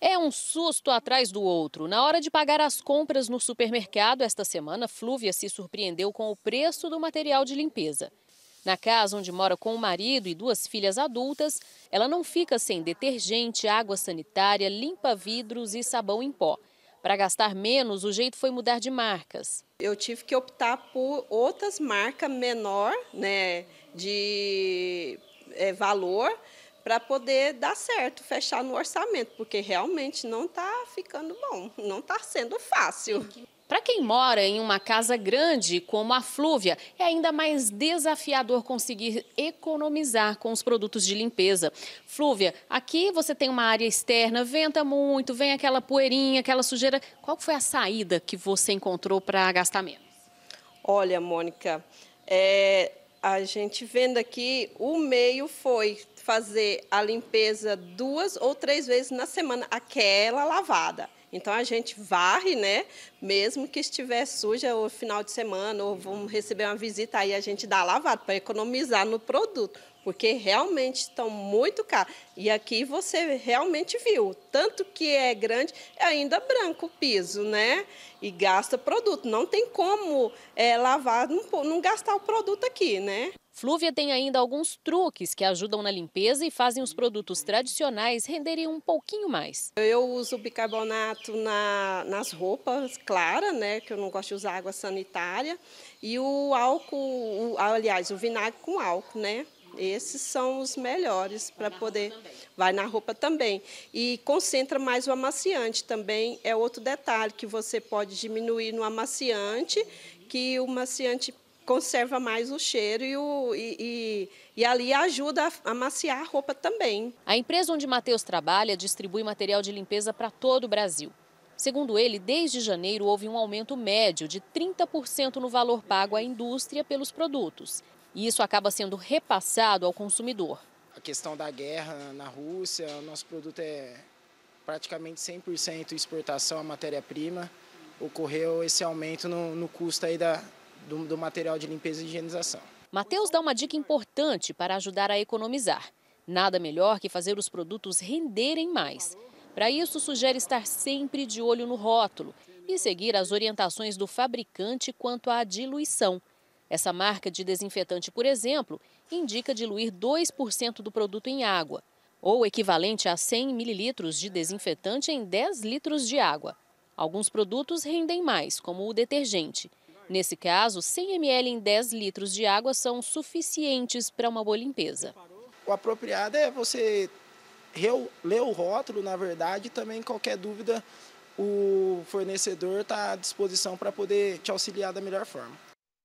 É um susto atrás do outro. Na hora de pagar as compras no supermercado esta semana, Flúvia se surpreendeu com o preço do material de limpeza. Na casa onde mora com o marido e duas filhas adultas, ela não fica sem detergente, água sanitária, limpa-vidros e sabão em pó. Para gastar menos, o jeito foi mudar de marcas. Eu tive que optar por outras marcas menor, né, de é, valor, para poder dar certo, fechar no orçamento, porque realmente não está ficando bom, não está sendo fácil. Para quem mora em uma casa grande como a Flúvia, é ainda mais desafiador conseguir economizar com os produtos de limpeza. Flúvia, aqui você tem uma área externa, venta muito, vem aquela poeirinha, aquela sujeira. Qual foi a saída que você encontrou para gastar menos? Olha, Mônica, é, a gente vendo aqui, o meio foi fazer a limpeza duas ou três vezes na semana, aquela lavada. Então a gente varre, né? Mesmo que estiver suja o final de semana ou vamos receber uma visita aí a gente dá lavado para economizar no produto, porque realmente estão muito caros. E aqui você realmente viu, tanto que é grande, é ainda branco o piso, né? E gasta produto. Não tem como é, lavar, não, não gastar o produto aqui, né? Flúvia tem ainda alguns truques que ajudam na limpeza e fazem os produtos tradicionais renderem um pouquinho mais. Eu uso bicarbonato na, nas roupas clara, né, que eu não gosto de usar água sanitária, e o álcool, o, aliás, o vinagre com álcool, né? Esses são os melhores para poder. Vai na roupa também. E concentra mais o amaciante também. É outro detalhe que você pode diminuir no amaciante, que o amaciante conserva mais o cheiro e, o, e, e, e ali ajuda a amaciar a roupa também. A empresa onde Matheus trabalha distribui material de limpeza para todo o Brasil. Segundo ele, desde janeiro houve um aumento médio de 30% no valor pago à indústria pelos produtos. E isso acaba sendo repassado ao consumidor. A questão da guerra na Rússia, o nosso produto é praticamente 100% exportação à matéria-prima. Ocorreu esse aumento no, no custo aí da, do, do material de limpeza e higienização. Matheus dá uma dica importante para ajudar a economizar. Nada melhor que fazer os produtos renderem mais. Para isso, sugere estar sempre de olho no rótulo e seguir as orientações do fabricante quanto à diluição. Essa marca de desinfetante, por exemplo, indica diluir 2% do produto em água, ou equivalente a 100 mililitros de desinfetante em 10 litros de água. Alguns produtos rendem mais, como o detergente. Nesse caso, 100 ml em 10 litros de água são suficientes para uma boa limpeza. O apropriado é você ler o rótulo, na verdade, e também qualquer dúvida o fornecedor está à disposição para poder te auxiliar da melhor forma.